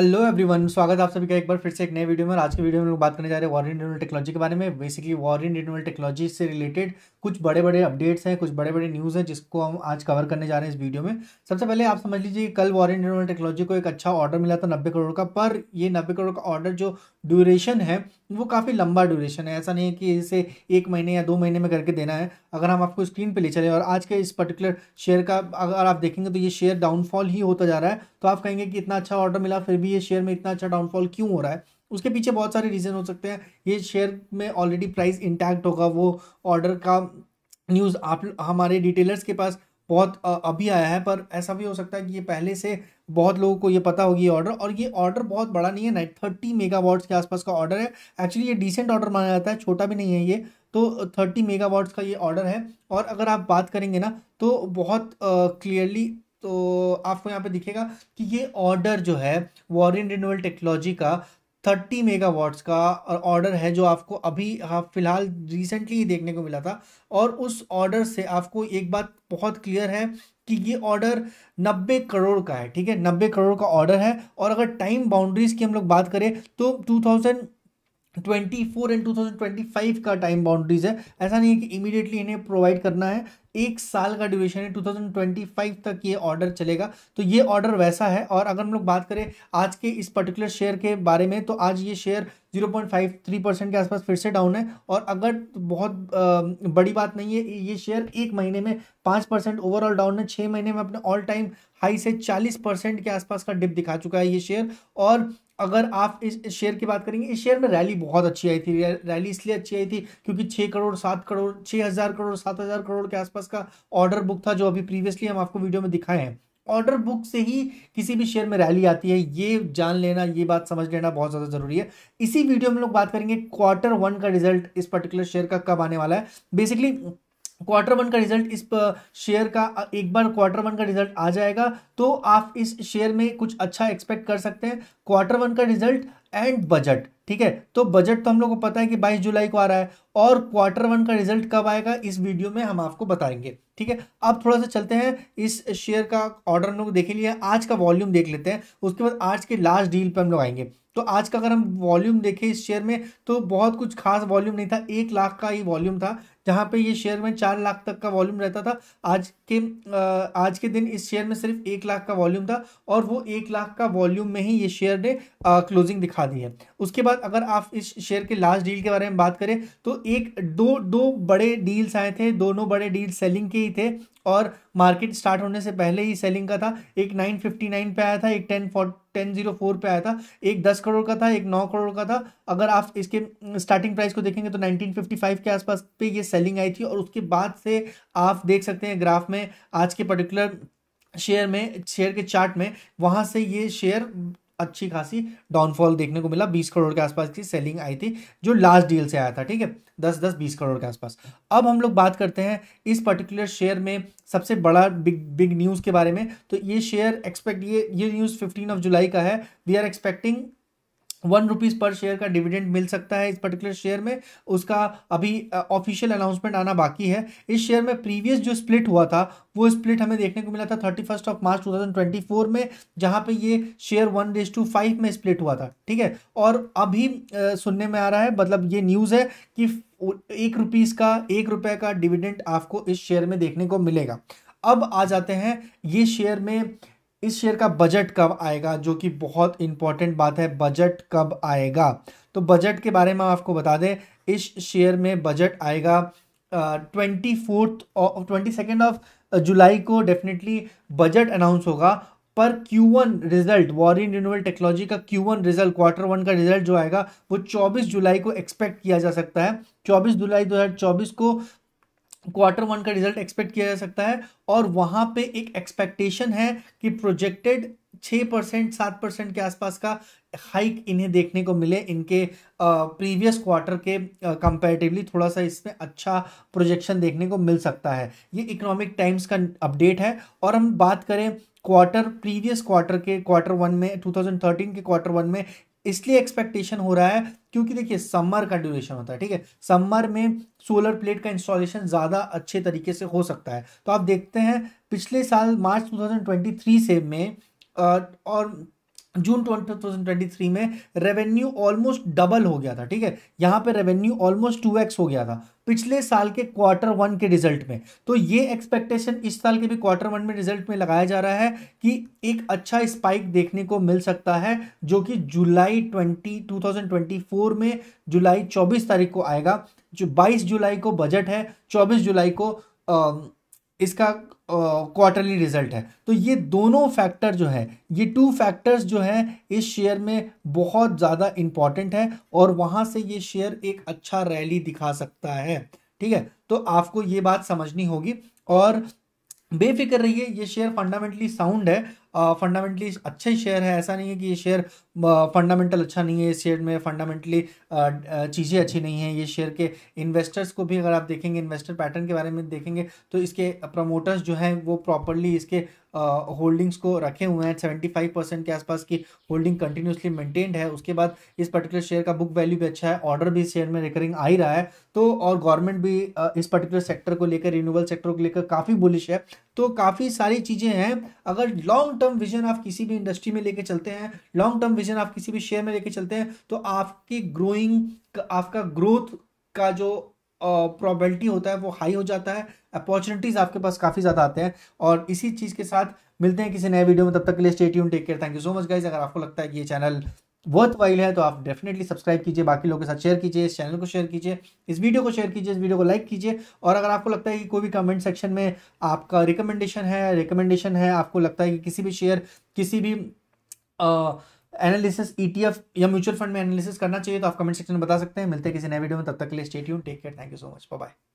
hello everyone स्वागत है आप सभी का एक बार फिर से एक नए वीडियो में आज के वीडियो में लोग बात करने जा रहे हैं वॉर इन टेक्नोलॉजी के बारे में basically Waaree renewal technology से रिलेटेड कुछ बड़े बड़े अपडेट्स हैं कुछ बड़े बड़े न्यूज़ हैं जिसको हम आज कवर करने जा रहे हैं इस वीडियो में सबसे पहले आप समझ लीजिए कल वॉर इन टेक्नोलॉजी को एक अच्छा ऑर्डर मिला था नब्बे करोड़ का पर ये नब्बे करोड़ का ऑर्डर जो ड्यूरेशन है वो काफ़ी लंबा ड्यूरेशन है ऐसा नहीं है कि इसे एक महीने या दो महीने में करके देना है अगर हम आपको स्क्रीन पे ले चले और आज के इस पर्टिकुलर शेयर का अगर आप देखेंगे तो ये शेयर डाउनफॉल ही होता जा रहा है तो आप कहेंगे कि इतना अच्छा ऑर्डर मिला फिर भी ये शेयर में इतना अच्छा डाउनफॉल क्यों हो रहा है उसके पीछे बहुत सारे रीज़न हो सकते हैं ये शेयर में ऑलरेडी प्राइस इंटैक्ट होगा वो ऑर्डर का न्यूज़ आप हमारे डिटेलर्स के पास बहुत अभी आया है पर ऐसा भी हो सकता है कि ये पहले से बहुत लोगों को ये पता होगी ये ऑर्डर और ये ऑर्डर बहुत बड़ा नहीं है नाइट थर्टी मेगावाट्स के आसपास का ऑर्डर है एक्चुअली ये डिसेंट ऑर्डर माना जाता है छोटा भी नहीं है ये तो थर्टी मेगावाट्स का ये ऑर्डर है और अगर आप बात करेंगे ना तो बहुत क्लियरली तो आपको यहाँ पे दिखेगा कि ये ऑर्डर जो है वॉरियन रिनोवल टेक्नोलॉजी का थर्टी मेगावाट्स का ऑर्डर है जो आपको अभी हाँ फिलहाल रिसेंटली देखने को मिला था और उस ऑर्डर से आपको एक बात बहुत क्लियर है कि ये ऑर्डर 90 करोड़ का है ठीक है 90 करोड़ का ऑर्डर है और अगर टाइम बाउंड्रीज की हम लोग बात करें तो 2000 twenty four and two thousand twenty five का टाइम बाउंड्रीज है ऐसा नहीं है कि इमीडिएटली इन्हें प्रोवाइड करना है एक साल का ड्यूरेशन है 2025 तक ये ऑर्डर चलेगा तो ये ऑर्डर वैसा है और अगर हम लोग बात करें आज के इस पर्टिकुलर शेयर के बारे में तो आज ये share zero point five three percent के आसपास फिर से डाउन है और अगर बहुत बड़ी बात नहीं है ये शेयर एक महीने में पाँच परसेंट ओवरऑल डाउन है छः महीने में अपने ऑल टाइम हाई से चालीस परसेंट के आसपास का डिप दिखा चुका है ये शेयर और अगर आप इस शेयर की बात करेंगे इस शेयर में रैली बहुत अच्छी आई थी रैली इसलिए अच्छी आई थी क्योंकि छः करोड़ सात करोड़ छः हज़ार करोड़ सात हज़ार करोड़ के आसपास का ऑर्डर बुक था जो अभी प्रीवियसली हम आपको वीडियो में दिखाए हैं ऑर्डर बुक से ही किसी भी शेयर में रैली आती है ये जान लेना ये बात समझ लेना बहुत ज़्यादा ज़रूरी है इसी वीडियो में लोग बात करेंगे क्वार्टर वन का रिजल्ट इस पर्टिकुलर शेयर का कब आने वाला है बेसिकली क्वार्टर वन का रिजल्ट इस शेयर का एक बार क्वार्टर वन का रिजल्ट आ जाएगा तो आप इस शेयर में कुछ अच्छा एक्सपेक्ट कर सकते हैं क्वार्टर वन का रिजल्ट एंड बजट ठीक है तो बजट तो हम लोग को पता है कि 22 जुलाई को आ रहा है और क्वार्टर वन का रिजल्ट कब आएगा इस वीडियो में हम आपको बताएंगे ठीक है अब थोड़ा सा चलते हैं इस शेयर का ऑर्डर हम लोग देख लिया आज का वॉल्यूम देख लेते हैं उसके बाद आज के लास्ट डील पर हम लोग आएंगे तो आज का अगर हम वॉल्यूम देखें इस शेयर में तो बहुत कुछ खास वॉल्यूम नहीं था एक लाख का ही वॉल्यूम था जहाँ पे ये शेयर में चार लाख तक का वॉल्यूम रहता था आज के आज के दिन इस शेयर में सिर्फ एक लाख का वॉल्यूम था और वो एक लाख का वॉल्यूम में ही ये शेयर ने क्लोजिंग दिखा दी है उसके बाद अगर आप इस शेयर के लास्ट डील के बारे में बात करें तो एक दो दो बड़े डील्स आए थे दोनों बड़े डील सेलिंग के ही थे और मार्केट स्टार्ट होने से पहले ही सेलिंग का था एक नाइन फिफ्टी नाइन पे आया था एक ten four ten zero four पे आया था एक दस करोड़ का था एक नौ करोड़ का था अगर आप इसके स्टार्टिंग प्राइस को देखेंगे तो नाइनटीन फिफ्टी फाइव के आसपास पे ये सेलिंग आई थी और उसके बाद से आप देख सकते हैं ग्राफ में आज के पर्टिकुलर शेयर में शेयर के चार्ट में वहाँ से ये शेयर अच्छी खासी डाउनफॉल देखने को मिला बीस करोड़ के आसपास की सेलिंग आई थी जो लास्ट डील से आया था ठीक है दस दस बीस करोड़ के आसपास अब हम लोग बात करते हैं इस पर्टिकुलर शेयर में सबसे बड़ा बिग बिग न्यूज़ के बारे में तो ये शेयर एक्सपेक्ट ये ये न्यूज़ फिफ्टीन ऑफ जुलाई का है we are expecting one rupees per share का डिविडेंड मिल सकता है इस पर्टिकुलर शेयर में उसका अभी ऑफिशियल अनाउंसमेंट आना बाकी है इस शेयर में प्रीवियस जो स्प्लिट हुआ था वो स्प्लिट हमें देखने को मिला था thirty first of March two thousand twenty four में जहाँ पे ये share one days to five में स्प्लिट हुआ था ठीक है और अभी सुनने में आ रहा है मतलब ये न्यूज़ है कि एक रुपीज़ का एक रुपये का डिविडेंड आपको इस शेयर में देखने को मिलेगा अब आ जाते हैं ये शेयर में इस शेयर का बजट कब आएगा जो कि बहुत इंपॉर्टेंट बात है बजट कब आएगा तो बजट के बारे में आपको बता दें इस शेयर में बजट आएगा twenty fourth twenty second of July को डेफिनेटली बजट अनाउंस होगा पर Q1 रिजल्ट वॉरिन रिन्यूअल टेक्नोलॉजी का Q1 रिजल्ट क्वार्टर वन का रिजल्ट जो आएगा वो 24 जुलाई को एक्सपेक्ट किया जा सकता है 24 जुलाई 2024 को क्वार्टर वन का रिजल्ट एक्सपेक्ट किया जा सकता है और वहाँ पे एक एक्सपेक्टेशन है कि प्रोजेक्टेड छः परसेंट सात परसेंट के आसपास का हाइक इन्हें देखने को मिले इनके प्रीवियस क्वार्टर के कंपैरेटिवली थोड़ा सा इसमें अच्छा प्रोजेक्शन देखने को मिल सकता है ये इकोनॉमिक टाइम्स का अपडेट है और हम बात करें क्वार्टर प्रीवियस क्वार्टर के क्वार्टर वन में 2013 के क्वार्टर वन में इसलिए एक्सपेक्टेशन हो रहा है क्योंकि देखिए समर का ड्यूरेशन होता है ठीक है समर में सोलर प्लेट का इंस्टॉलेशन ज़्यादा अच्छे तरीके से हो सकता है तो आप देखते हैं पिछले साल मार्च 2023 से में और जून 2023 में रेवेन्यू ऑलमोस्ट डबल हो गया था ठीक है यहाँ पे रेवेन्यू ऑलमोस्ट टू एक्स हो गया था पिछले साल के क्वार्टर वन के रिजल्ट में तो ये एक्सपेक्टेशन इस साल के भी क्वार्टर वन में रिजल्ट में लगाया जा रहा है कि एक अच्छा स्पाइक देखने को मिल सकता है जो कि जुलाई ट्वेंटी टू में जुलाई चौबीस तारीख को आएगा जो बाईस जुलाई को बजट है चौबीस जुलाई को आ, इसका क्वार्टरली uh, रिजल्ट है तो ये दोनों फैक्टर जो है ये टू फैक्टर्स जो हैं इस शेयर में बहुत ज़्यादा इम्पॉर्टेंट है और वहाँ से ये शेयर एक अच्छा रैली दिखा सकता है ठीक है तो आपको ये बात समझनी होगी और बेफिक्र रहिए ये शेयर फंडामेंटली साउंड है फंडामेंटली अच्छे शेयर है ऐसा नहीं है कि ये शेयर फंडामेंटल अच्छा नहीं है इस शेयर में फंडामेंटली चीज़ें अच्छी नहीं है ये शेयर के इन्वेस्टर्स को भी अगर आप देखेंगे इन्वेस्टर पैटर्न के बारे में देखेंगे तो इसके प्रमोटर्स जो हैं वो प्रॉपरली इसके होल्डिंग्स को रखे हुए हैं सेवेंटी फाइव परसेंट के आसपास की होल्डिंग कंटिन्यूसली मेंटेन्ड है उसके बाद इस पर्टिकुलर शेयर का बुक वैल्यू भी अच्छा है ऑर्डर भी शेयर में रिकरिंग आ ही रहा है तो और गवर्नमेंट भी इस पर्टिकुलर सेक्टर को लेकर रिन्यूबल सेक्टर को लेकर काफ़ी बुलिश है तो काफ़ी सारी चीज़ें हैं अगर लॉन्ग टर्म विजन आप किसी भी इंडस्ट्री में लेकर चलते हैं लॉन्ग टर्म विजन पोजीशन आप किसी भी शेयर में लेके चलते हैं तो आपकी ग्रोइंग आपका ग्रोथ का जो प्रॉबिलिटी होता है वो हाई हो जाता है अपॉर्चुनिटीज़ आपके पास काफ़ी ज़्यादा आते हैं और इसी चीज़ के साथ मिलते हैं किसी नए वीडियो में तब तक के लिए stay take care thank you so much guys अगर आपको लगता है कि ये चैनल वर्थ वाइल है तो आप डेफिनेटली सब्सक्राइब कीजिए बाकी लोगों के साथ शेयर कीजिए इस चैनल को शेयर कीजिए इस वीडियो को शेयर कीजिए इस वीडियो को लाइक कीजिए और अगर आपको लगता है कि कोई भी कमेंट सेक्शन में आपका रिकमेंडेशन है रिकमेंडेशन है आपको लगता है कि किसी भी शेयर किसी भी आ, एनालिसिस ईटीएफ e या म्यूचुअल फंड में एनालिसिस करना चाहिए तो आप कमेंट सेक्शन में बता सकते हैं मिलते हैं किसी नए वीडियो में तब तक के लिए stay take care thank you so much bye